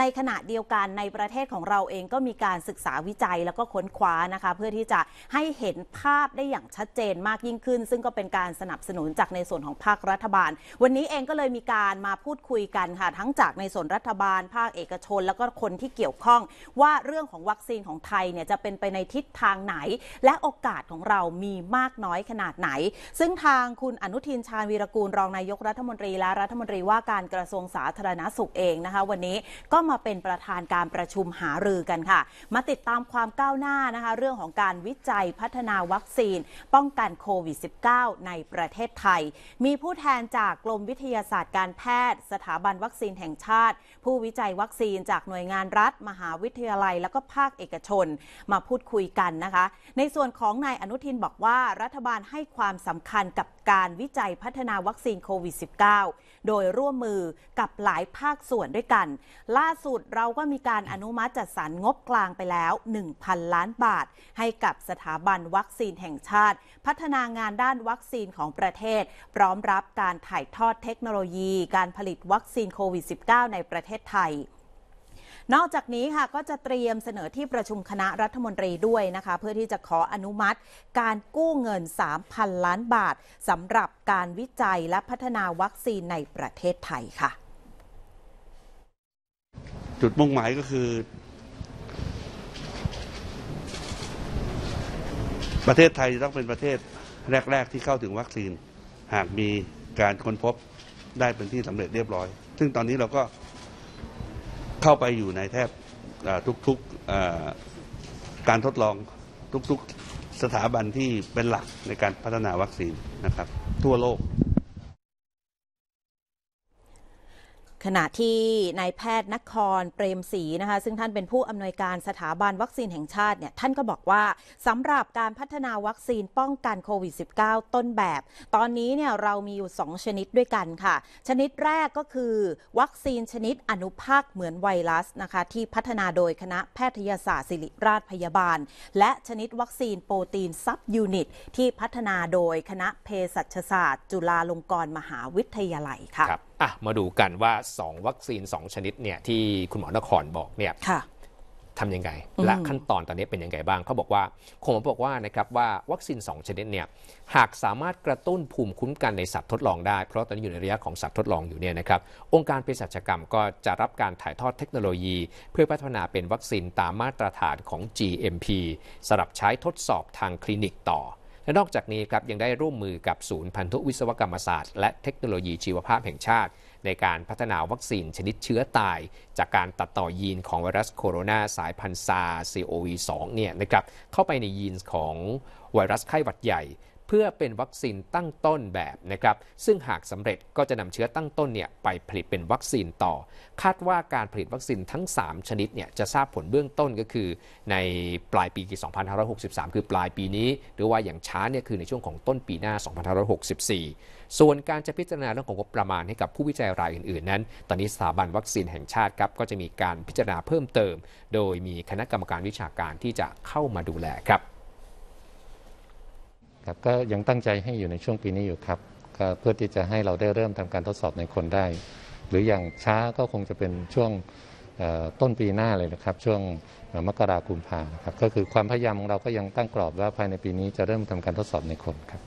ในขณะเดียวกันในประเทศของเราเองก็มีการศึกษาวิจัยแล้วก็ค้นคว้านะคะเพื่อที่จะให้เห็นภาพได้อย่างชัดเจนมากยิ่งขึ้น ซึ่งก็เป็นการสนับสนุนจากในส่วนของภาครัฐบาล วันนี้เองก็เลยมีการมาพูดคุยกันค่ะทั้งจากในส่วนรัฐบาล ภาคเอกชน แล้วก็คนที่เกี่ยวข้อง ว่าเรื่องของวัคซีนของไทยเนี่ยจะเป็นไปในทิศทางไหน และโอกาสของเรามีมากน้อยขนาดไหน ซึ่งทางคุณอนุทินชาญวีรกูลรองนายกรัฐมนตรีและรัฐมนตรีว่าการกระทรวงสาธารณสุขเองนะคะวันนี้ก็็มาเป็นประธานการประชุมหารือกันค่ะ มาติดตามความก้าวหน้านะคะ เรื่องของการวิจัยพัฒนาวัคซีนป้องกันโควิด -19 ในประเทศไทย มีผู้แทนจากกรมวิทยาศาสตร์การแพทย์ สถาบันวัคซีนแห่งชาติ ผู้วิจัยวัคซีนจากหน่วยงานรัฐ มหาวิทยาลัยแล้วก็ภาคเอกชน มาพูดคุยกันนะคะ ในส่วนของนายอนุทินบอกว่า รัฐบาลให้ความสำคัญกับการวิจัยพัฒนาวัคซีนโควิด -19 โดยร่วมมือกับหลายภาคส่วนด้วยกันล่าาสุดเราก็มีการอนุมัติจัดสรรงบกลางไปแล้ว 1,000 ล้านบาท ให้กับสถาบันวัคซีนแห่งชาติ พัฒนางานด้านวัคซีนของประเทศ พร้อมรับการถ่ายทอดเทคโนโลยีการผลิตวัคซีนโควิด -19 ในประเทศไทย นอกจากนี้ค่ะก็จะเตรียมเสนอที่ประชุมคณะรัฐมนตรีด้วยนะคะเพื่อที่จะขออนุมัติการกู้เงิน 3,000 ล้านบาทสำหรับการวิจัยและพัฒนาวัคซีนในประเทศไทยค่ะจุดมุ่งหมายก็คือ ประเทศไทยต้องเป็นประเทศแรก ๆ ที่เข้าถึงวัคซีน หากมีการค้นพบได้เป็นที่สำเร็จเรียบร้อย ซึ่งตอนนี้เราก็เข้าไปอยู่ในแทบทุกๆการทดลองทุก ๆสถาบันที่เป็นหลักในการพัฒนาวัคซีนนะครับ ทั่วโลกขณะที่นายแพทย์นคร เปรมศรีนะคะ ซึ่งท่านเป็นผู้อำนวยการสถาบันวัคซีนแห่งชาติเนี่ยท่านก็บอกว่าสำหรับการพัฒนาวัคซีนป้องกันโควิด -19 ต้นแบบ ตอนนี้เนี่ยเรามีอยู่ 2 ชนิดด้วยกันค่ะ ชนิดแรกก็คือ วัคซีนชนิดอนุภาคเหมือนไวรัสนะคะที่พัฒนาโดยคณะแพทยศาสตร์ศิริราชพยาบาล และชนิดวัคซีนโปรตีนซับยูนิตที่พัฒนาโดยคณะเภสัชศาสตร์ จุฬาลงกรณ์มหาวิทยาลัยค่ะอ่ะมาดูกันว่า 2 วัคซีน 2 ชนิดเนี่ยที่คุณหมอนครบอกเนี่ยทำยังไงและขั้นตอนตอนนี้เป็นยังไงบ้างเขาบอกว่าคงมบอกว่านะครับว่าวัคซีน2 ชนิดเนี่ยหากสามารถกระตุ้นภูมิคุ้มกันในสัตว์ทดลองได้เพราะตอนนี้อยู่ในระยะของสัตว์ทดลองอยู่เนี่ยนะครับองค์การเภสัชกรรมก็จะรับการถ่ายทอดเทคโนโลยี เพื่อพัฒนาเป็นวัคซีนตามมาตรฐานของ GMP สำหรับใช้ทดสอบทางคลินิกต่อและนอกจากนี้ครับยังได้ร่วมมือกับศูนย์พันธุวิศวกรรมศาสตร์ และเทคโนโลยีชีวภาพแห่งชาติ ในการพัฒนาวัคซีนชนิดเชื้อตาย จากการตัดต่อยีนของไวรัสโคโรนาสายพันธุ์ซา COV2 เนี่ยนะครับเข้าไปในยีนของไวรัสไข้หวัดใหญ่เพื่อเป็นวัคซีนตั้งต้นแบบนะครับ ซึ่งหากสำเร็จก็จะนำเชื้อตั้งต้นเนี่ยไปผลิตเป็นวัคซีนต่อ คาดว่าการผลิตวัคซีนทั้ง 3 ชนิดเนี่ยจะทราบผลเบื้องต้นก็คือ ในปลายปี2563 คือปลายปีนี้ หรือว่าอย่างช้าเนี่ยคือในช่วงของต้นปีหน้า 2564 ส่วนการจะพิจารณาเรื่องของงบประมาณให้กับผู้วิจัยรายอื่นๆนั้น ตอนนี้สถาบันวัคซีนแห่งชาติครับก็จะมีการพิจารณาเพิ่มเติม โดยมีคณะกรรมการวิชาการที่จะเข้ามาดูแลครับครับก็ยังตั้งใจให้อยู่ในช่วงปีนี้อยู่ครับเพื่อที่จะให้เราได้เริ่มทำการทดสอบในคนได้ หรืออย่างช้าก็คงจะเป็นช่วงต้นปีหน้าเลยนะครับช่วงมกราคมพานะครับก็คือความพยายามของเราก็ยังตั้งกรอบว่าภายในปีนี้จะเริ่มทำการทดสอบในคนครับ